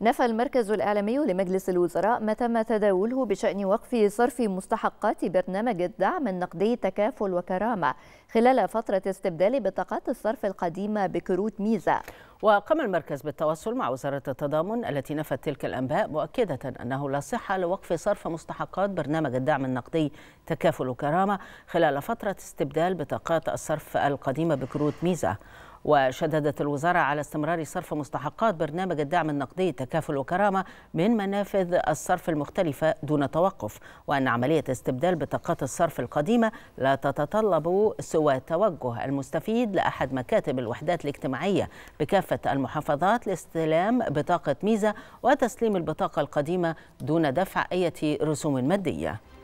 نفى المركز الإعلامي لمجلس الوزراء ما تم تداوله بشأن وقف صرف مستحقات برنامج الدعم النقدي تكافل وكرامة خلال فترة استبدال بطاقات الصرف القديمة بكروت ميزة وقام المركز بالتواصل مع وزارة التضامن التي نفت تلك الأنباء مؤكدة أنه لا صحة لوقف صرف مستحقات برنامج الدعم النقدي تكافل وكرامة خلال فترة استبدال بطاقات الصرف القديمة بكروت ميزة وشددت الوزارة على استمرار صرف مستحقات برنامج الدعم النقدي تكافل وكرامة من منافذ الصرف المختلفة دون توقف وأن عملية استبدال بطاقات الصرف القديمة لا تتطلب سوى توجه المستفيد لأحد مكاتب الوحدات الاجتماعية بكافة المحافظات لاستلام بطاقة ميزة وتسليم البطاقة القديمة دون دفع أي رسوم مادية